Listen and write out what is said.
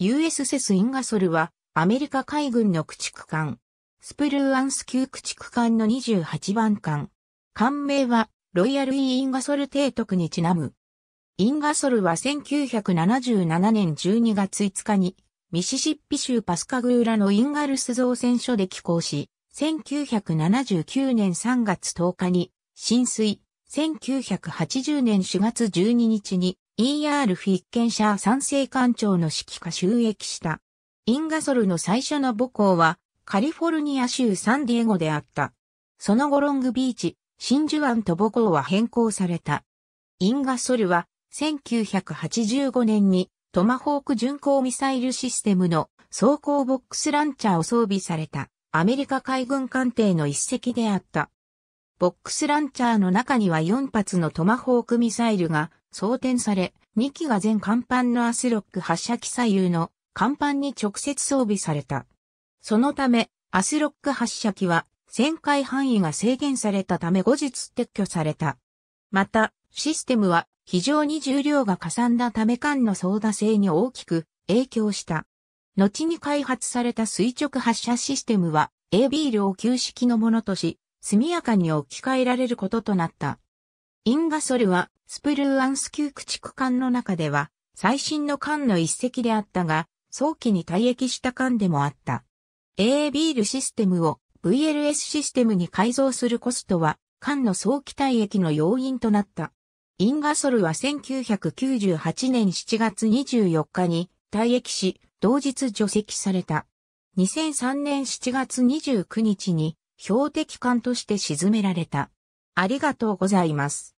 US s インガソルは、アメリカ海軍の駆逐艦、スプルーアンス級駆逐艦の28番艦。艦名は、ロイヤル・イー・インガソル提督にちなむ。インガソルは1977年12月5日に、ミシシッピ州パスカグーラのインガルス造船所で寄港し、1979年3月10日に、浸水、1980年4月12日に、E.R. フィッケンシャー賛成官庁の指揮下収益した。インガソルの最初の母校はカリフォルニア州サンディエゴであった。その後ロングビーチ、真珠湾と母校は変更された。インガソルは1985年にトマホーク巡航ミサイルシステムの装甲ボックスランチャーを装備されたアメリカ海軍艦艇の一隻であった。ボックスランチャーの中には4発のトマホークミサイルが装填され、2機が全甲板のアスロック発射機左右の甲板に直接装備された。そのため、アスロック発射機は旋回範囲が制限されたため後日撤去された。また、システムは非常に重量がかさんだため艦の操舵性に大きく影響した。後に開発された垂直発射システムは AB 量級式のものとし、速やかに置き換えられることとなった。インガソルはスプルーアンスキュー駆逐艦の中では、最新の艦の一隻であったが、早期に退役した艦でもあった。AA ビールシステムを VLS システムに改造するコストは、艦の早期退役の要因となった。インガソルは1998年7月24日に退役し、同日除籍された。2003年7月29日に標的艦として沈められた。ありがとうございます。